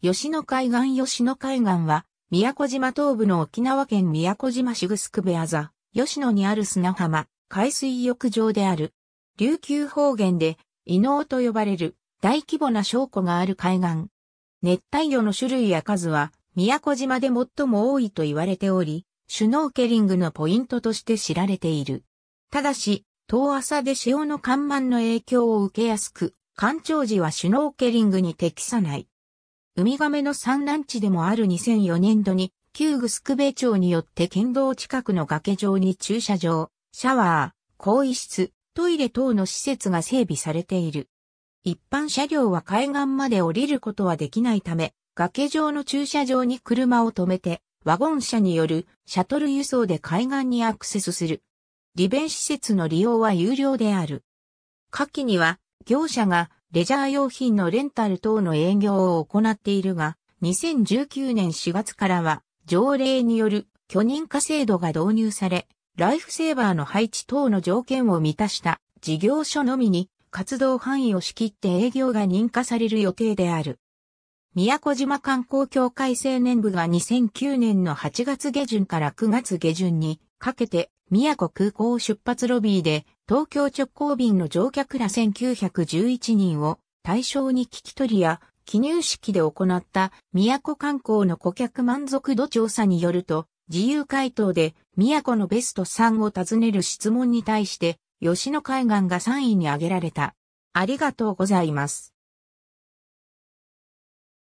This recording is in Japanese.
吉野海岸吉野海岸は、宮古島東部の沖縄県宮古島シグスクベアザ、吉野にある砂浜、海水浴場である。琉球方言で、伊能と呼ばれる大規模な証拠がある海岸。熱帯魚の種類や数は、宮古島で最も多いと言われており、シュノーケリングのポイントとして知られている。ただし、遠浅で潮の緩慢の影響を受けやすく、干潮時はシュノーケリングに適さない。ウミガメの産卵地でもある2004年度に、旧グスクベ町によって県道近くの崖上に駐車場、シャワー、更衣室、トイレ等の施設が整備されている。一般車両は海岸まで降りることはできないため、崖上の駐車場に車を止めて、ワゴン車によるシャトル輸送で海岸にアクセスする。利便施設の利用は有料である。下記には、業者がレジャー用品のレンタル等の営業を行っているが、2019年4月からは、条例による許認可制度が導入され、ライフセーバーの配置等の条件を満たした事業所のみに活動範囲を仕切って営業が認可される予定である。宮古島観光協会青年部が2009年の8月下旬から9月下旬にかけて宮古空港出発ロビーで東京直行便の乗客ら1911人を対象に聞き取りや記入式で行った宮古観光の顧客満足度調査によると自由回答で宮古のベスト3を尋ねる質問に対して吉野海岸が3位に挙げられた。ありがとうございます。